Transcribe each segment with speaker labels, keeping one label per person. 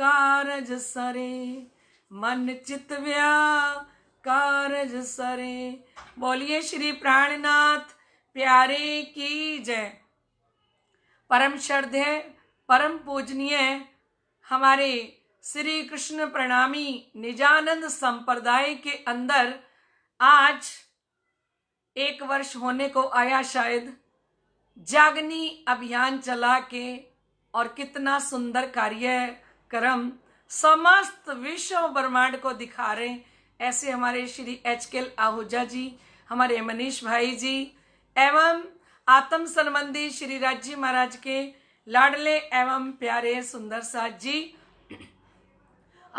Speaker 1: कारज सरे मन व्या कारज सरे बोलिए श्री प्राणनाथ प्यारे की जय परम श्रद्धे परम पूजनीय हमारे श्री कृष्ण प्रणामी निजानंद संप्रदाय के अंदर आज एक वर्ष होने को आया शायद जागनी अभियान चला के और कितना सुंदर कार्य क्रम समस्त विश्व ब्रह्मांड को दिखा रहे ऐसे हमारे श्री एच के आहूजा जी हमारे मनीष भाई जी एवं आत्म संबंधी श्री राज्य महाराज के लाडले एवं प्यारे सुंदर साथ जी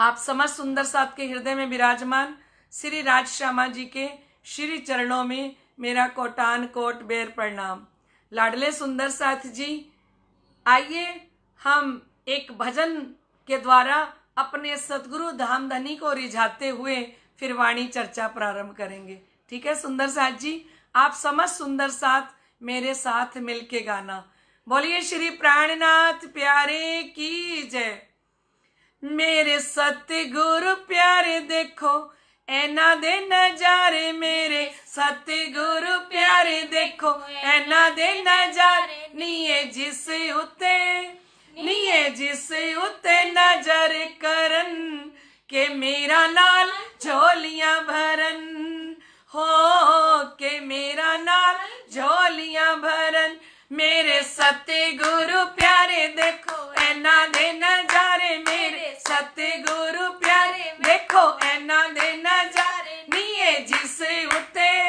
Speaker 1: आप समस्त सुंदर साथ के हृदय में विराजमान श्री राज श्यामा जी के श्री चरणों में मेरा कोटान कोट बेर प्रणाम लाडले सुंदर साथ जी आइए हम एक भजन के द्वारा अपने सदगुरु धाम धनी को रिझाते हुए फिर वाणी चर्चा प्रारंभ करेंगे ठीक है सुंदर साथ जी आप समझ सुंदर साथ मेरे साथ मिलके गाना बोलिए श्री प्राणनाथ प्यारे की जय मेरे सतगुरु प्यारे देखो एना दे नजारे मेरे सतगुरु प्यारे देखो एना दे नजारे है जिस उते नीए जिस उते नजर करन के मेरा नाल झोलिया भरन हो के मेरा नाल झोलिया भरन मेरे सत्य गुरु प्यारे देखो एना दे नजारे मेरे सत्य गुरु प्यारे देखो एना दे नजारे नीए जिस उते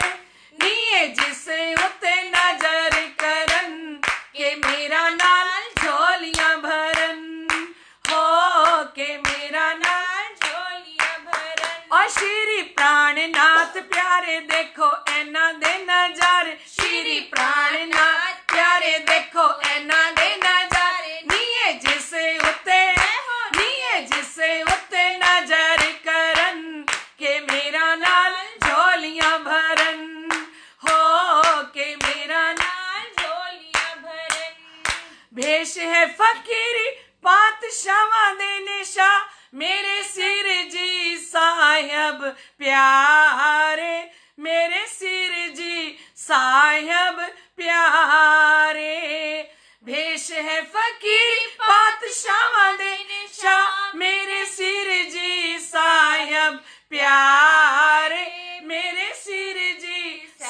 Speaker 1: प्यारे मेरे सिर जी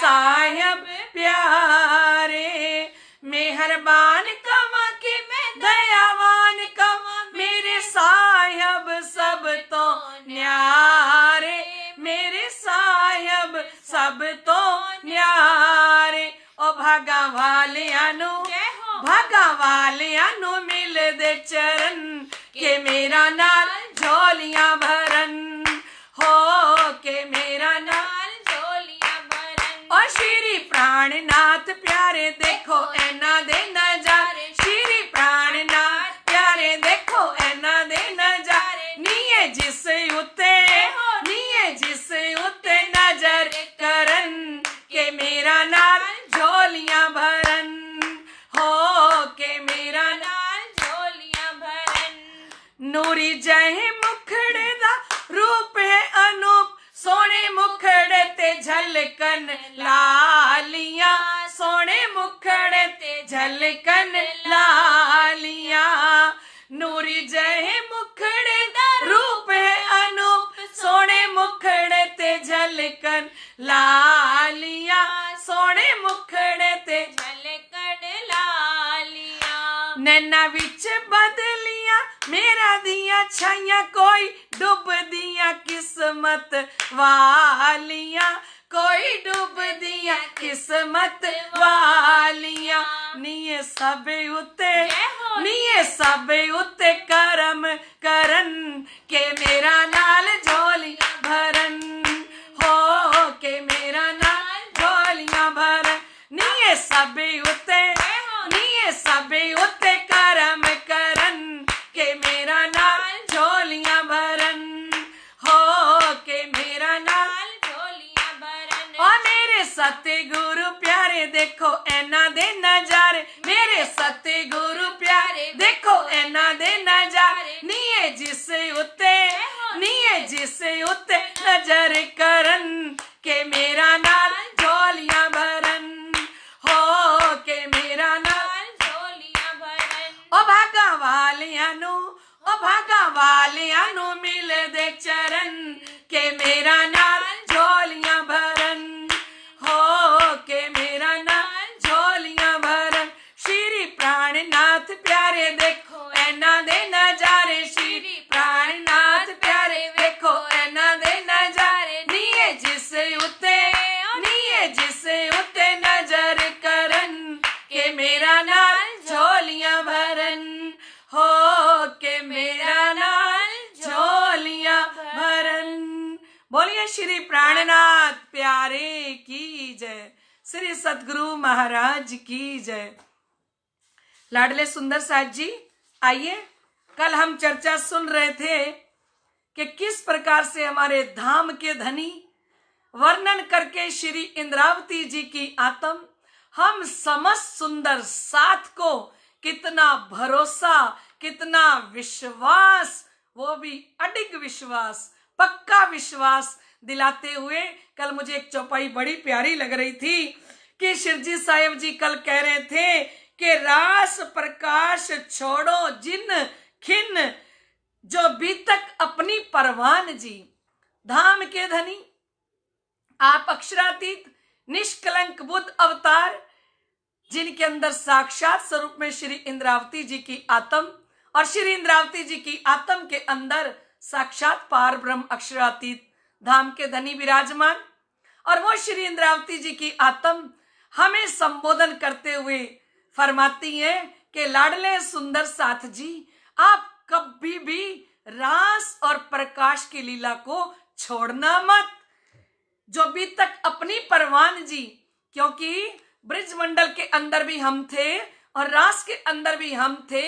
Speaker 1: साहब प्यारे मेहरबान कमा के दयावान कमा मेरे साहब सब तो न्यारे मेरे साहब सब तो न्यारे ओ भागा वालू आनो भागा वाले मिल दे चरण के मेरा नाल झोलियां भरन प्यारे देखो एना दे नजारे श्री प्यारे देखो एना दे नजारे जिस उते नीए जिस उते नजर करन के मेरा नाल झोलियां भरन हो के मेरा नाल झोलियां भरन नूरी जय मुखड़े सोने मुखड़े ते झलकन लालिया सोने मुखड़े ते झलकन लालिया नूरी जय मुखड़े रूप है अनूप सोने मुखड़े ते झलकन लालिया सोने मुखड़े ते नैना बिच बदलिया मेरा दिया छाइया कोई डुब दिया किस्मत वालिया कोई डूब दिया किस्मत वालिया नीए सबे उते नीए सबे उते करम करन के मेरा लाल झोलिया भरन हो के मेरा लाल झोलिया भरन नीए सबे नजारे मेरे सत्य गुरु प्यारे देखो एना दे नजारे नी है जिस उत्ते नी है जिस उत्ते नजर करन के मेरा नाल झोलियां भरन हो के मेरा नाल झोलियां भरन ओ भागा वालिया नो ओ भागा वालिया नो मिल दे चरन के मेरा नाल श्री सदगुरु महाराज की जय लाडले सुंदर साहब जी आइए कल हम चर्चा सुन रहे थे कि किस प्रकार से हमारे धाम के धनी वर्णन करके श्री इंद्रावती जी की आत्म हम समस्त सुंदर साथ को कितना भरोसा कितना विश्वास वो भी अडिग विश्वास पक्का विश्वास दिलाते हुए कल मुझे एक चौपाई बड़ी प्यारी लग रही थी कि शिवजी साहेब जी कल कह रहे थे कि रास प्रकाश छोड़ो जिन खिन जो बीतक अपनी परवान जी धाम के धनी आप अक्षरातीत निष्कलंक बुद्ध अवतार जिनके अंदर साक्षात स्वरूप में श्री इंद्रावती जी की आत्म और श्री इंद्रावती जी की आत्म के अंदर साक्षात पार ब्रह्म अक्षरातीत धाम के धनी विराजमान और वो श्री इंद्रावती जी की आत्म हमें संबोधन करते हुए फरमाती हैं कि लाडले सुंदर साथ जी आप कभी भी रास और प्रकाश की लीला को छोड़ना मत जो अभी तक अपनी परवान जी क्योंकि ब्रिज मंडल के अंदर भी हम थे और रास के अंदर भी हम थे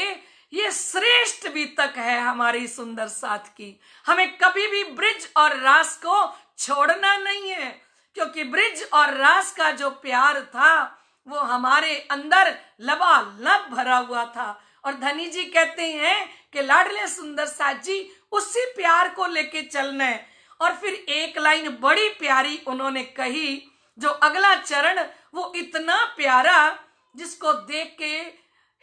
Speaker 1: ये श्रेष्ठ तक है हमारी सुंदर साथ की हमें कभी भी ब्रिज और रास को छोड़ना नहीं है क्योंकि ब्रिज और रास का जो प्यार था वो हमारे अंदर लब भरा हुआ था और धनी जी कहते हैं कि लाडले सुंदर साथ जी उसी प्यार को लेके चलना है और फिर एक लाइन बड़ी प्यारी उन्होंने कही जो अगला चरण वो इतना प्यारा जिसको देख के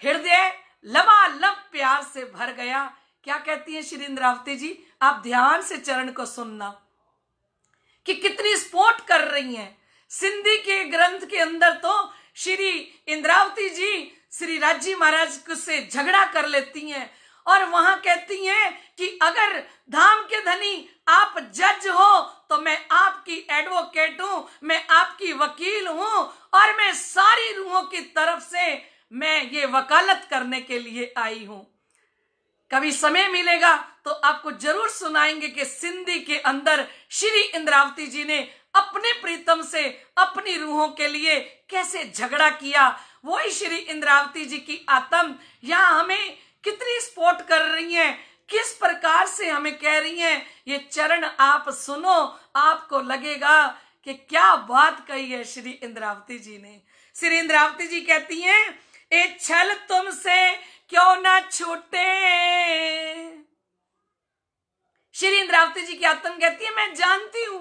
Speaker 1: हृदय लबा लब प्यार से भर गया क्या कहती हैं श्री इंद्रावती जी आप ध्यान से चरण को सुनना कि कितनी स्पोर्ट कर रही हैं सिंधी के ग्रंथ के अंदर तो श्री इंद्रावती जी श्री राजी महाराज से झगड़ा कर लेती हैं और वहां कहती हैं कि अगर धाम के धनी आप जज हो तो मैं आपकी एडवोकेट हूं मैं आपकी वकील हूं और मैं सारी रूहों की तरफ से मैं ये वकालत करने के लिए आई हूं कभी समय मिलेगा तो आपको जरूर सुनाएंगे कि सिंधी के अंदर श्री इंद्रावती जी ने अपने प्रीतम से अपनी रूहों के लिए कैसे झगड़ा किया वही श्री इंद्रावती जी की आत्म यहाँ हमें कितनी सपोर्ट कर रही है किस प्रकार से हमें कह रही है ये चरण आप सुनो आपको लगेगा कि क्या बात कही है श्री इंद्रावती जी ने श्री इंद्रावती जी कहती हैं ये छल तुमसे क्यों ना छूटे श्री इंद्रावती जी की आत्म कहती है मैं जानती हूं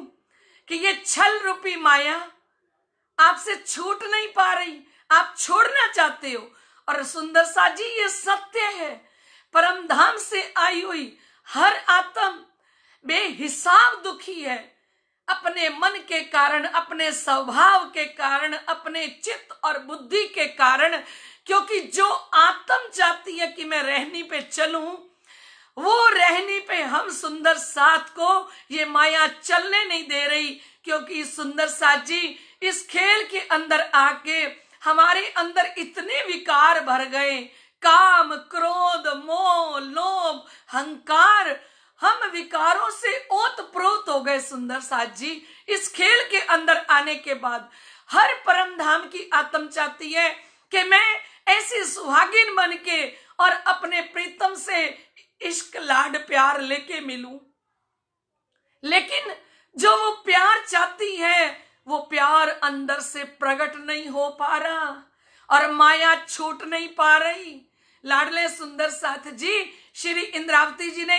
Speaker 1: कि ये छल रूपी माया आपसे छूट नहीं पा रही आप छोड़ना चाहते हो और सुंदर सा जी ये सत्य है परम धाम से आई हुई हर आत्म बेहिसाब दुखी है अपने मन के कारण अपने स्वभाव के कारण अपने चित्त और बुद्धि के कारण क्योंकि जो आत्म चाहती है कि मैं रहनी पे चलूं वो रहनी पे हम सुंदर साथ को ये माया चलने नहीं दे रही क्योंकि सुंदर साथ जी इस खेल के अंदर आके हमारे अंदर इतने विकार भर गए काम क्रोध मोह लोभ हंकार हम विकारों से ओत प्रोत हो गए सुंदर साथ जी इस खेल के अंदर आने के बाद हर परम धाम की आत्म चाहती है कि मैं ऐसी सुहागिन बन के और अपने प्रीतम से इश्क लाड प्यार लेके मिलूं लेकिन जो वो प्यार चाहती है वो प्यार अंदर से प्रकट नहीं हो पा रहा और माया छूट नहीं पा रही लाडले सुंदर साथ जी श्री इंद्रावती जी ने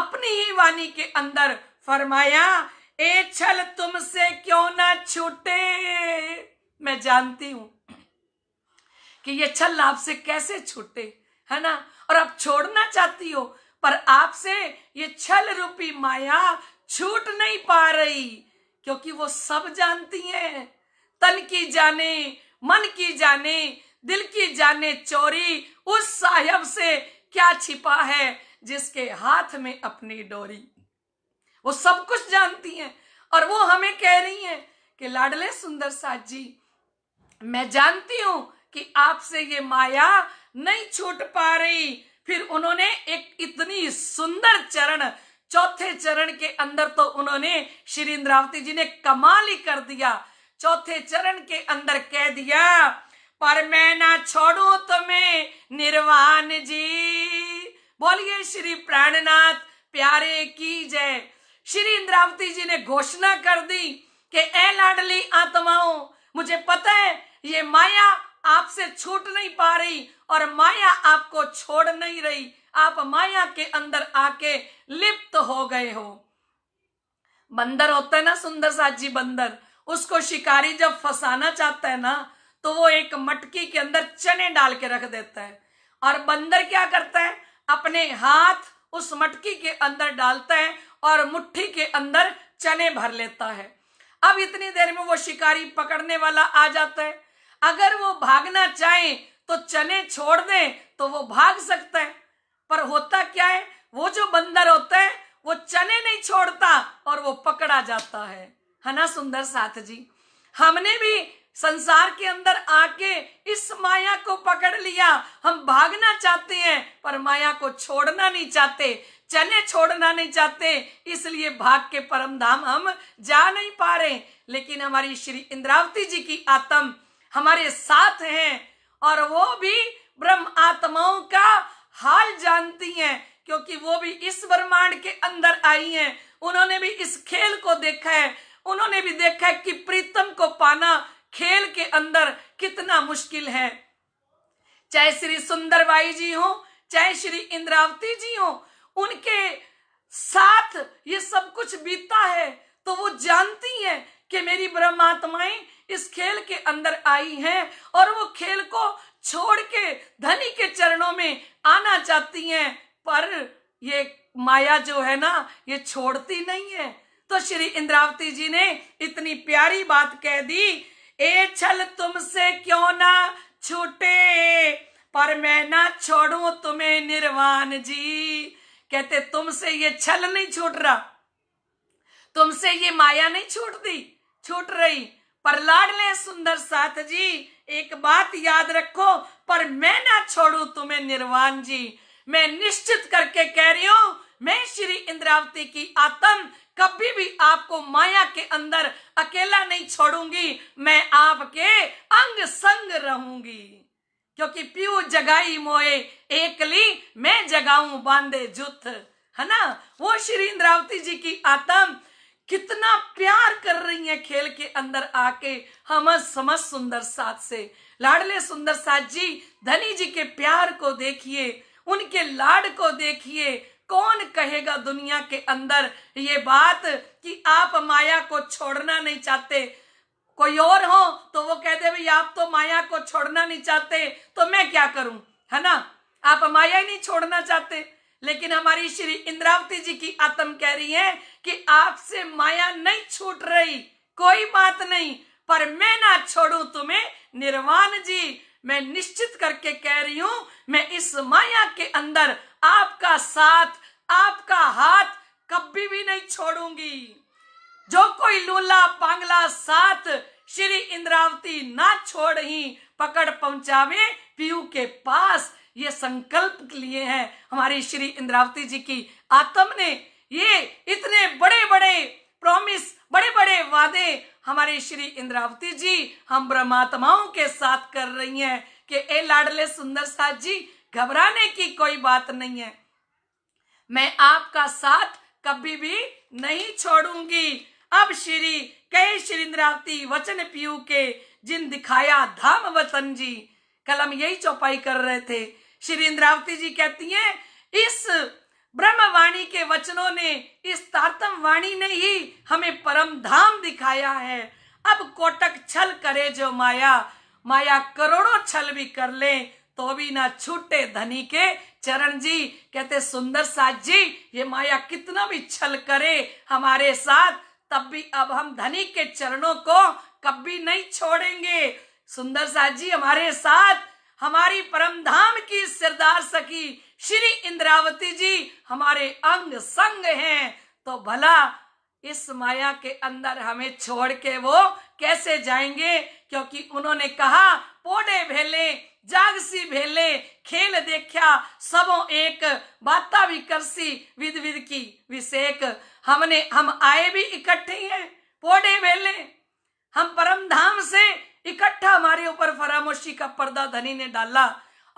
Speaker 1: अपनी ही वाणी के अंदर फरमाया ए छल तुमसे क्यों ना छूटे मैं जानती हूं कि ये छल आपसे कैसे छूटे है ना और आप छोड़ना चाहती हो पर आपसे ये छल रूपी माया छूट नहीं पा रही क्योंकि वो सब जानती है तन की जाने मन की जाने दिल की जाने चोरी उस साहब से क्या छिपा है जिसके हाथ में अपनी डोरी वो सब कुछ जानती हैं और वो हमें कह रही हैं कि लाडले सुंदर साथ जी मैं जानती हूं कि आपसे ये माया नहीं छूट पा रही फिर उन्होंने एक इतनी सुंदर चरण चौथे चरण के अंदर तो उन्होंने श्री इंद्रावती जी ने कमाल ही कर दिया चौथे चरण के अंदर कह दिया पर मैं ना छोड़ू तुम्हें निर्वाण जी बोलिए श्री प्राणनाथ प्यारे की जय श्री इंद्रावती जी ने घोषणा कर दी कि ए लाडली आत्माओं मुझे पता है ये माया आपसे छूट नहीं पा रही और माया आपको छोड़ नहीं रही आप माया के अंदर आके लिप्त हो गए हो बंदर होता है ना सुंदर साजी बंदर उसको शिकारी जब फंसाना चाहता है ना तो वो एक मटकी के अंदर चने डाल के रख देता है और बंदर क्या करता है अपने हाथ उस मटकी के अंदर डालता है और मुट्ठी के अंदर चने भर लेता है अब इतनी देर में वो शिकारी पकड़ने वाला आ जाता है अगर वो भागना चाहे तो चने छोड़ दे तो वो भाग सकता है पर होता क्या है वो जो बंदर होता है वो चने नहीं छोड़ता और वो पकड़ा जाता है है ना सुंदर साथ जी हमने भी संसार के अंदर आके इस माया को पकड़ लिया हम भागना चाहते हैं पर माया को छोड़ना नहीं चाहते चने छोड़ना नहीं चाहते इसलिए भाग के परम धाम हम जा नहीं पा रहे लेकिन हमारी श्री इंद्रावती जी की आत्म हमारे साथ हैं और वो भी ब्रह्म आत्माओं का हाल जानती हैं क्योंकि वो भी इस ब्रह्मांड के अंदर आई हैं उन्होंने भी इस खेल को देखा है उन्होंने भी देखा है कि प्रीतम को पाना खेल के अंदर कितना मुश्किल है चाहे श्री सुंदरबाई जी हो चाहे श्री इंद्रावती जी हो उनके साथ ये सब कुछ बीता है तो वो जानती हैं कि मेरी ब्रह्मात्माएं इस खेल के अंदर आई हैं और वो खेल को छोड़ के धनी के चरणों में आना चाहती हैं पर ये माया जो है ना ये छोड़ती नहीं है तो श्री इंद्रावती जी ने इतनी प्यारी बात कह दी ए छल तुमसे क्यों ना छूटे पर मैं ना छोड़ू तुम्हें निर्वाण जी कहते तुमसे ये छल नहीं छूट रहा तुमसे ये माया नहीं छूटती छूट रही लाड ले सुंदर साथ जी एक बात याद रखो पर मैं ना छोड़ू तुम्हें निर्वाण जी मैं निश्चित करके कह रही हूं मैं श्री इंद्रावती की आत्म कभी भी आपको माया के अंदर अकेला नहीं छोड़ूंगी मैं आपके अंग संग रहूंगी क्योंकि पियू जगाई मोए एकली मैं जगाऊं बांधे जुथ है ना वो श्री इंद्रावती जी की आत्म कितना प्यार कर रही हैं खेल के अंदर आके हम समझ सुंदर साथ से लाडले सुंदर साथ जी धनी जी के प्यार को देखिए उनके लाड को देखिए कौन कहेगा दुनिया के अंदर ये बात कि आप माया को छोड़ना नहीं चाहते कोई और हो तो वो कह दे भाई आप तो माया को छोड़ना नहीं चाहते तो मैं क्या करूं है ना आप माया ही नहीं छोड़ना चाहते लेकिन हमारी श्री इंद्रावती जी की आत्म कह रही है कि आपसे माया नहीं छूट रही कोई बात नहीं पर मैं ना छोड़ू तुम्हें निर्वाण जी मैं निश्चित करके कह रही हूं मैं इस माया के अंदर आपका साथ आपका हाथ कभी भी नहीं छोड़ूंगी जो कोई लूला पांगला साथ श्री इंद्रावती ना छोड़ ही पकड़ पहुंचावे पीयू के पास ये संकल्प लिए हैं हमारी श्री इंद्रावती जी की आत्म ने ये इतने बड़े बड़े प्रॉमिस बड़े बड़े वादे हमारे श्री इंद्रावती जी हम ब्रह्मात्माओं के साथ कर रही हैं कि ए लाडले सुंदर साथ जी घबराने की कोई बात नहीं है मैं आपका साथ कभी भी नहीं छोड़ूंगी अब श्री कहे श्री इंद्रावती वचन पियू के जिन दिखाया धाम वतन जी कलम यही चौपाई कर रहे थे श्री इंद्रावती जी कहती हैं इस ब्रह्मवाणी के वचनों ने इस तारतम वाणी ने ही हमें परम धाम दिखाया है अब कोटक छल करे जो माया माया करोड़ों छल भी कर ले तो भी ना छूटे धनी के चरण जी कहते सुंदर साथ जी ये माया कितना भी छल करे हमारे साथ तब भी अब हम धनी के चरणों को कभी नहीं छोड़ेंगे सुंदर साथ जी हमारे साथ हमारी परम धाम की सिरदार सखी श्री इंद्रावती जी हमारे अंग संग हैं तो भला इस माया के अंदर हमें छोड़ के वो कैसे जाएंगे क्योंकि उन्होंने कहा पोड़े भेले जागसी भेले खेल देखा सबो एक बाता भी करसी विध विध की विषेक हमने हम आए भी इकट्ठे हैं पोड़े भेले हम परम धाम से हमारे ऊपर फरामोशी का पर्दा धनी ने डाला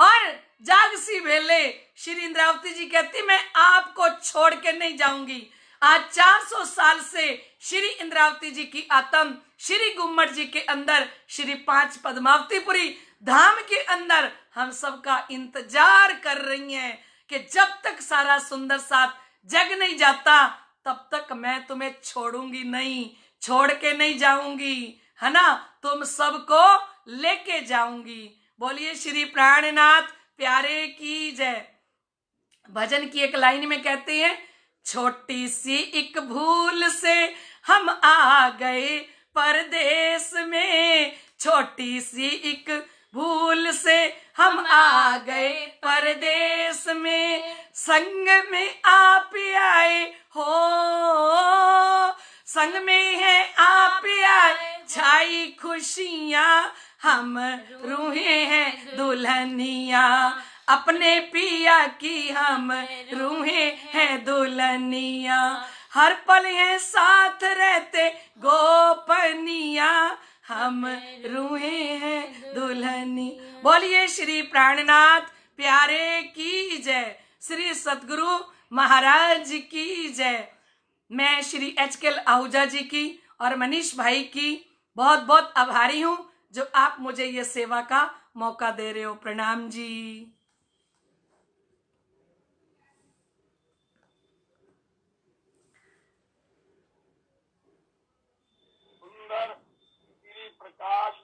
Speaker 1: और जागसी भेले श्री इंद्रावती जी कहती मैं आपको छोड़ के नहीं जाऊंगी आज 400 साल से श्री इंद्रावती जी की आत्म श्री गुम्मट जी के अंदर श्री पांच पद्मावतीपुरी धाम के अंदर हम सबका इंतजार कर रही है कि जब तक सारा सुंदर साथ जग नहीं जाता तब तक मैं तुम्हें छोड़ूंगी नहीं छोड़ के नहीं जाऊंगी है ना तुम सबको लेके जाऊंगी बोलिए श्री प्राणनाथ प्यारे की जय भजन की एक लाइन में कहते हैं छोटी सी एक भूल से हम आ गए परदेश में छोटी सी एक भूल से हम आ गए परदेश में संग में आप आए हो संग में है आप आए छाई खुशिया हम रूहे हैं दुल्हनिया अपने पिया की हम रूहे हैं दुल्हनिया हर पल है साथ रहते गोपनिया हम रूहे हैं दुल्हनी बोलिए श्री प्राणनाथ प्यारे की जय श्री सतगुरु महाराज की जय मैं श्री एच के आहूजा जी की और मनीष भाई की बहुत बहुत आभारी हूं जो आप मुझे ये सेवा का मौका दे रहे हो प्रणाम जी प्रकाश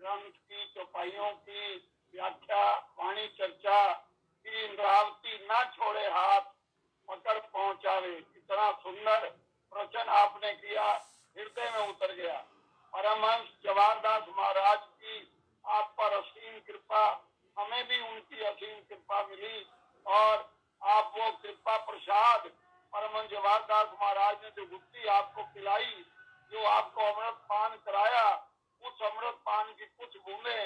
Speaker 1: ग्रंथ की चौपाइयों की व्याख्या वाणी चर्चा की इंद्रावती न छोड़े हाथ पकड़ पहुंचावे इतना सुंदर प्रवचन आपने किया हृदय में उतर गया परमहंस जवाहरदास महाराज की आप पर असीम कृपा हमें भी उनकी असीम कृपा मिली और आप वो कृपा प्रसाद परमहंस जवाहरदास महाराज ने जो गुप्ती आपको पिलाई जो आपको अमृत पान कराया उस अमृत पान की कुछ बूंदे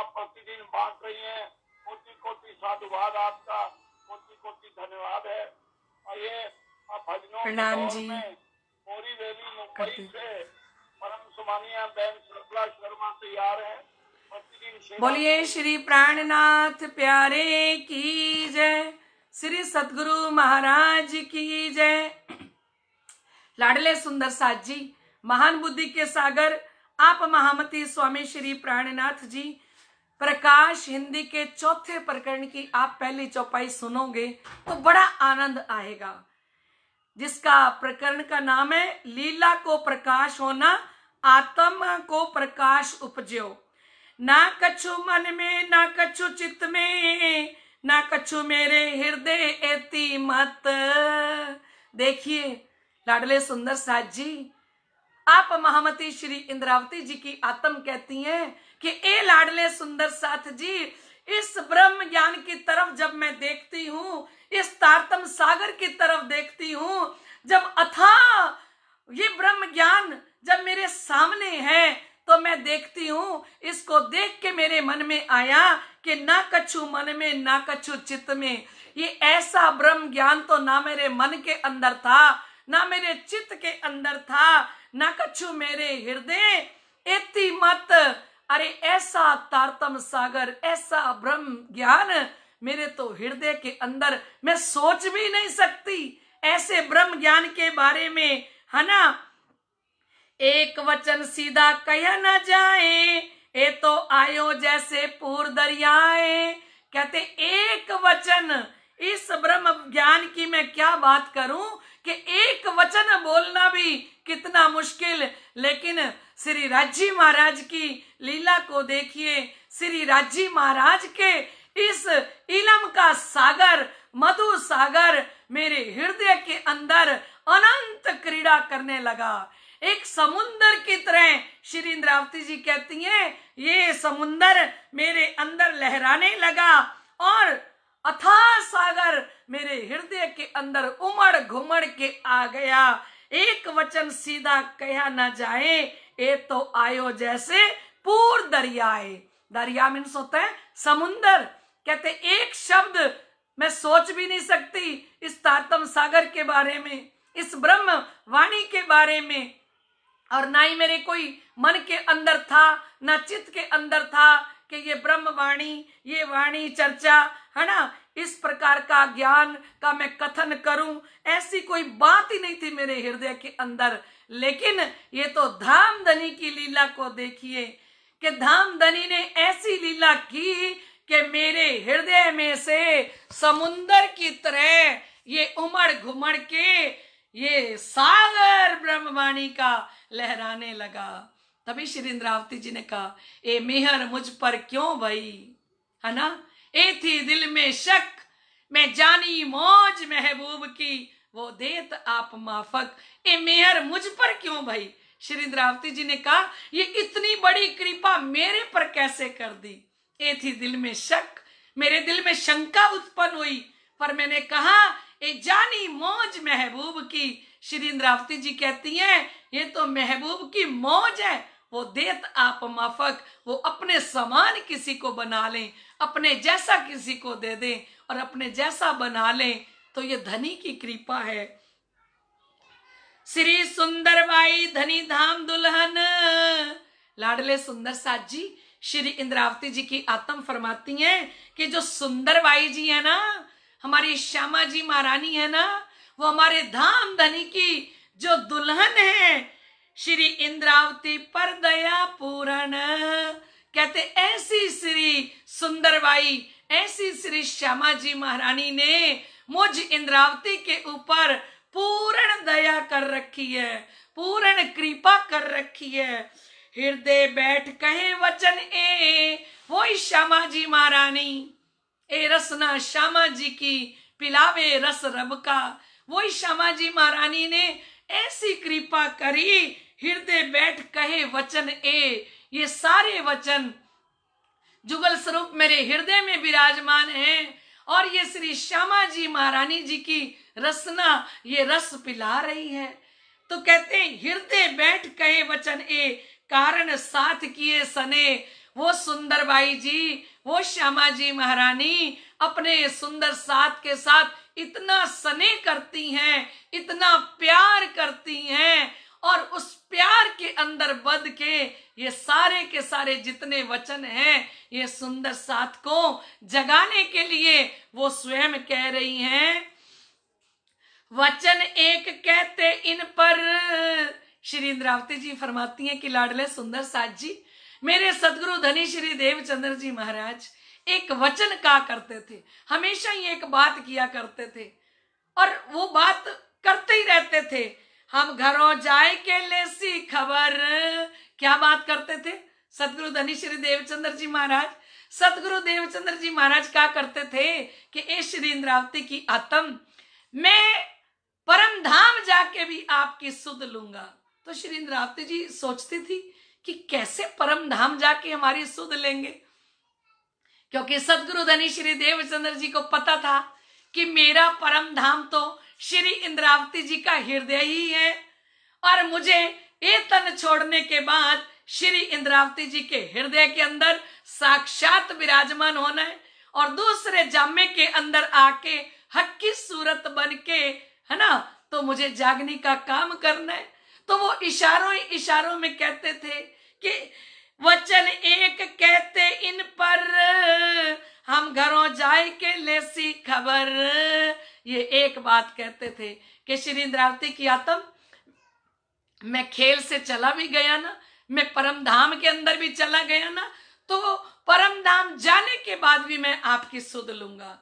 Speaker 1: आप प्रतिदिन बांट रही हैं कोटि कोटि साधुवाद आपका कोटि कोटि धन्यवाद है और ये भजनों में मोरी देवी मुंबई से बोलिए श्री प्राणनाथ प्यारे की जय श्री सतगुरु महाराज की जय लाडले सुंदर साज जी महान बुद्धि के सागर आप महामती स्वामी श्री प्राणनाथ जी प्रकाश हिंदी के चौथे प्रकरण की आप पहली चौपाई सुनोगे तो बड़ा आनंद आएगा जिसका प्रकरण का नाम है लीला को प्रकाश होना आत्म को प्रकाश उपजो ना कछु मन में ना कछु चित्त में ना कछु मेरे हृदय एति मत देखिए लाडले सुंदर साथ जी आप महामती श्री इंद्रावती जी की आत्म कहती हैं कि ए लाडले सुंदर साथ जी इस ब्रह्म ज्ञान की तरफ जब मैं देखती हूँ इस तारतम सागर की तरफ देखती हूँ जब अथा ये ब्रह्म ज्ञान जब मेरे सामने है तो मैं देखती हूँ इसको देख के मेरे मन में आया कि ना कछु मन में ना कछु चित्त में ये ऐसा ब्रह्म ज्ञान तो ना मेरे मन के अंदर था ना मेरे चित्त के अंदर था ना कछु मेरे हृदय इति मत अरे ऐसा तारतम सागर ऐसा ब्रह्म ज्ञान मेरे तो हृदय के अंदर मैं सोच भी नहीं सकती ऐसे ब्रह्म ज्ञान के बारे में है ना एक वचन सीधा कह न जाए ये तो आयो जैसे पूर दरियाए कहते एक वचन इस ब्रह्म ज्ञान की मैं क्या बात करूं कि एक वचन बोलना भी कितना मुश्किल लेकिन श्री राजी महाराज की लीला को देखिए श्री राजी महाराज के इस इलम का सागर मधु सागर मेरे हृदय के अंदर अनंत क्रीड़ा करने लगा एक समुंदर की तरह श्री इंद्रावती जी कहती हैं ये समुंदर मेरे अंदर लहराने लगा और अथा सागर मेरे हृदय के अंदर उमड़ घुमड़ के आ गया एक वचन सीधा कहा ना जाए ये तो आयो जैसे पूर है दरिया मीन्स होता है समुंदर कहते एक शब्द मैं सोच भी नहीं सकती इस तारतम सागर के बारे में इस ब्रह्म वाणी के बारे में और ना ही मेरे कोई मन के अंदर था ना चित्त के अंदर था कि ये ब्रह्म वाणी ये वाणी चर्चा है ना इस प्रकार का ज्ञान का मैं कथन करूं ऐसी कोई बात ही नहीं थी मेरे हृदय के अंदर लेकिन ये तो धाम धनी की लीला को देखिए कि धाम धनी ने ऐसी लीला की कि मेरे हृदय में से समुन्दर की तरह ये उमड़ घुमड़ के ये सागर ब्रह्मवाणी का लहराने लगा तभी श्री इंद्रावती जी ने कहा ए मेहर मुझ पर क्यों भई है ना ए थी दिल में शक मैं जानी मौज महबूब की वो देत आप माफक ए मेहर मुझ पर क्यों भई श्री इंद्रावती जी ने कहा ये इतनी बड़ी कृपा मेरे पर कैसे कर दी ए थी दिल में शक मेरे दिल में शंका उत्पन्न हुई पर मैंने कहा ए जानी मौज महबूब की श्री इंद्रावती जी कहती हैं ये तो महबूब की मौज है वो देत आप माफक वो अपने समान किसी को बना लें अपने जैसा किसी को दे दें और अपने जैसा बना लें तो ये धनी की कृपा है श्री सुंदर बाई धनी धाम दुल्हन लाडले सुंदर साथ जी श्री इंद्रावती जी की आत्म फरमाती हैं कि जो सुंदर बाई जी है ना हमारी श्यामा जी महारानी है ना वो हमारे धाम धनी की जो दुल्हन है श्री इंद्रावती पर दया पूर्ण कहते ऐसी श्री सुंदरबाई ऐसी श्री श्यामा जी महारानी ने मुझ इंद्रावती के ऊपर पूर्ण दया कर रखी है पूर्ण कृपा कर रखी है हृदय बैठ कहे वचन ए वो श्यामा जी महारानी ए रसना श्यामा जी की पिलावे रस रब का वो श्यामा जी महारानी ने ऐसी कृपा करी हृदय बैठ कहे वचन ए ये सारे वचन जुगल स्वरूप मेरे हृदय में विराजमान हैं और ये श्री श्यामा जी महारानी जी की रसना ये रस पिला रही है तो कहते हैं हृदय बैठ कहे वचन ए कारण साथ किए सने वो सुंदर बाई जी वो श्यामा जी महारानी अपने सुंदर साथ के साथ इतना स्नेह करती हैं इतना प्यार करती हैं और उस प्यार के अंदर बद के ये सारे के सारे जितने वचन हैं ये सुंदर साथ को जगाने के लिए वो स्वयं कह रही हैं वचन एक कहते इन पर श्री इंद्रावती जी फरमाती हैं कि लाडले सुंदर साथ जी मेरे सदगुरु धनी श्री देवचंद्र जी महाराज एक वचन कहा करते थे हमेशा ही एक बात किया करते थे और वो बात करते ही रहते थे हम घरों जाए के ले सी खबर क्या बात करते थे सतगुरु धनी श्री देवचंद्र जी महाराज सतगुरु देवचंद्र जी महाराज क्या करते थे कि ए श्री इंद्रावती की आत्म मैं परम धाम जाके भी आपकी सुध लूंगा तो श्री इंद्रावती जी सोचती थी कि कैसे परम धाम जाके हमारी सुध लेंगे क्योंकि सदगुरु धनी श्री देवचंद्र जी को पता था कि मेरा परम धाम तो श्री इंद्रावती जी का हृदय ही है और मुझे ये तन छोड़ने के बाद श्री इंद्रावती जी के हृदय के अंदर साक्षात विराजमान होना है और दूसरे जामे के अंदर आके हक्की सूरत बन के है ना तो मुझे जागनी का काम करना है तो वो इशारों इशारों में कहते थे कि वचन एक कहते इन पर हम घरों जाए के लेसी खबर ये एक बात कहते थे कि श्री इंद्रावती की आत्म मैं खेल से चला भी गया ना मैं परम धाम के अंदर भी चला गया ना तो परम धाम जाने के बाद भी मैं आपकी सुध लूंगा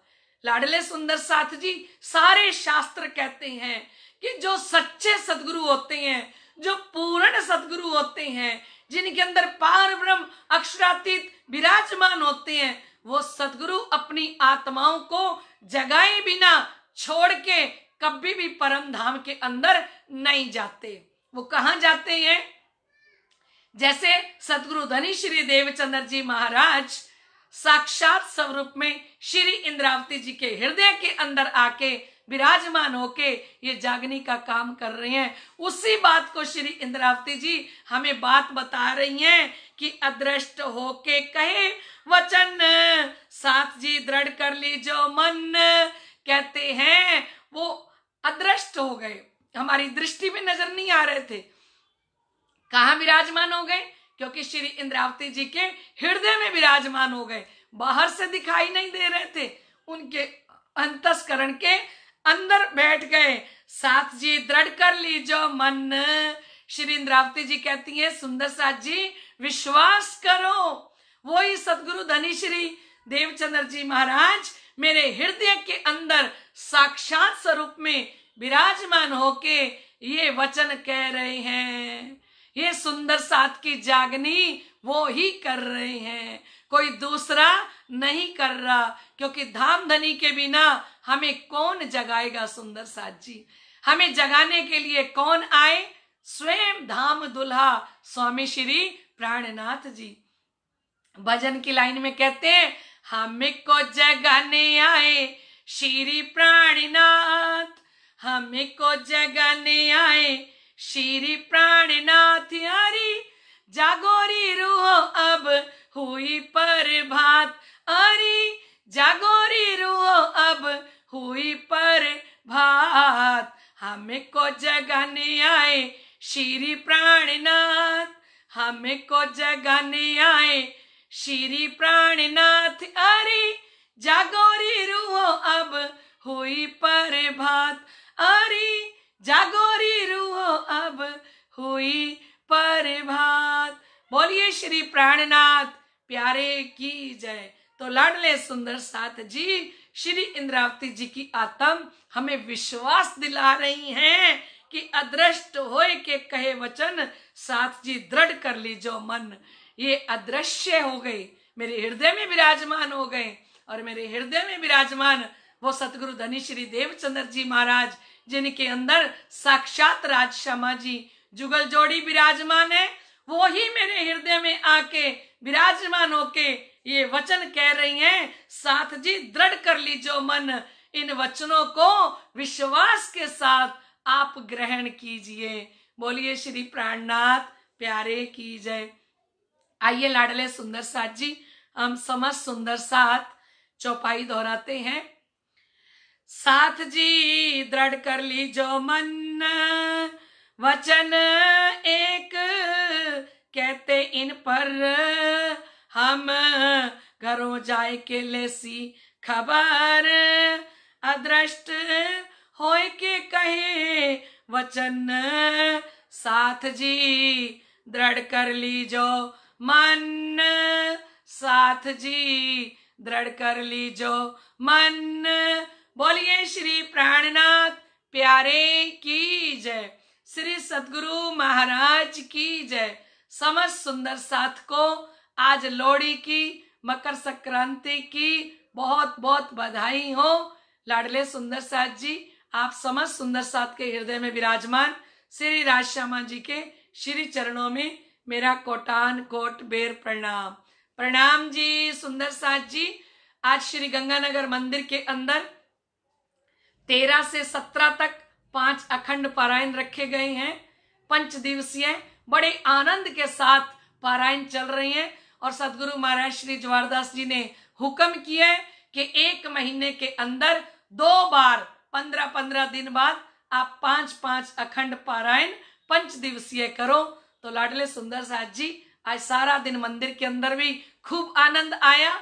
Speaker 1: लाडले सुंदर साथ जी सारे शास्त्र कहते हैं कि जो सच्चे सदगुरु होते हैं जो पूर्ण सदगुरु होते हैं जिनके अंदर पार ब्रह्म अक्षरातीत विराजमान होते हैं वो सदगुरु अपनी आत्माओं को जगाए बिना छोड़ के कभी भी परम धाम के अंदर नहीं जाते वो कहा जाते हैं जैसे सदगुरु धनी श्री देवचंद्र जी महाराज साक्षात स्वरूप में श्री इंद्रावती जी के हृदय के अंदर आके विराजमान होके ये जागने का काम कर रहे हैं उसी बात को श्री इंद्रावती जी हमें बात बता रही हैं कि अदृष्ट होके कहे वचन साथ जी दृढ़ कर लीजो मन कहते हैं वो अदृष्ट हो गए हमारी दृष्टि में नजर नहीं आ रहे थे कहा विराजमान हो गए क्योंकि श्री इंद्रावती जी के हृदय में विराजमान हो गए बाहर से दिखाई नहीं दे रहे थे उनके अंतस्करण के अंदर बैठ गए साथ जी दृढ़ कर लीजो मन श्री इंद्रावती जी कहती हैं सुंदर साथ जी विश्वास करो वो ही सदगुरु धनी श्री देवचंद्र जी महाराज मेरे हृदय के अंदर साक्षात स्वरूप में विराजमान होके ये वचन कह रहे हैं ये सुंदर साथ की जागनी वो ही कर रहे हैं कोई दूसरा नहीं कर रहा क्योंकि धाम धनी के बिना हमें कौन जगाएगा सुंदर साथ जी हमें जगाने के लिए कौन आए स्वयं धाम दुल्हा स्वामी श्री प्राणनाथ जी भजन की लाइन में कहते हैं हमें को जगाने आए श्री प्राणनाथ हमें को जगाने आए श्री प्राणनाथ यारी जागोरी रूहो अब हुई पर भात अरे जागोरी रूहो अब हुई पर भात हमें को जगाने आए श्री प्राणनाथ हमें को जगाने आए श्री प्राणनाथ अरे जागोरी रूहो अब हुई पर भात अरे जागोरी रूहो अब हुई परिभात बोलिए श्री प्राणनाथ प्यारे की जय तो लाडले सुंदर साथ जी श्री इंद्रावती जी की आत्म हमें विश्वास दिला रही हैं कि अदृष्ट होए के कहे वचन साथ जी दृढ़ कर लीजो मन ये अदृश्य हो गई मेरे हृदय में विराजमान हो गए और मेरे हृदय में विराजमान वो सतगुरु धनी श्री देवचंद्र जी महाराज जिनके अंदर साक्षात राज श्यामा जी जुगल जोड़ी विराजमान है वो ही मेरे हृदय में आके विराजमान होके ये वचन कह रही हैं साथ जी दृढ़ कर लीजो मन इन वचनों को विश्वास के साथ आप ग्रहण कीजिए बोलिए श्री प्राणनाथ प्यारे की जय आइए लाडले सुंदर साथ जी हम समस्त सुंदर साथ चौपाई दोहराते हैं साथ जी दृढ़ कर लीजो मन वचन एक कहते इन पर हम घरों जाए के लेसी खबर अदृष्ट हो के कहे वचन साथ जी दृढ़ कर लीजो मन साथ जी दृढ़ कर लीजो मन बोलिए श्री प्राणनाथ प्यारे की जय श्री सतगुरु महाराज की जय समस्त सुंदर साथ को आज लोहड़ी की मकर संक्रांति की बहुत बहुत बधाई हो लाडले सुंदर साथ जी आप समस्त सुंदर साथ के हृदय में विराजमान श्री राज श्यामा जी के श्री चरणों में मेरा कोटान कोट बेर प्रणाम प्रणाम जी सुंदर साथ जी आज श्री गंगानगर मंदिर के अंदर तेरह से सत्रह तक पांच अखंड पारायण रखे गए हैं पंच दिवसीय बड़े आनंद के साथ पारायण चल रही है और सदगुरु महाराज श्री जवाहरदास जी ने हुक्म किया है कि एक महीने के अंदर दो बार पंद्रह पंद्रह दिन बाद आप पांच पांच अखंड पारायण पंच दिवसीय करो तो लाडले सुंदर साहब जी आज सारा दिन मंदिर के अंदर भी खूब आनंद आया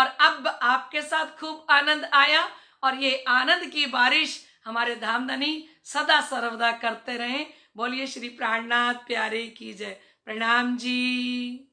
Speaker 1: और अब आपके साथ खूब आनंद आया और ये आनंद की बारिश हमारे धामधनी सदा सर्वदा करते रहें बोलिए श्री प्राणनाथ प्यारे की जय प्रणाम जी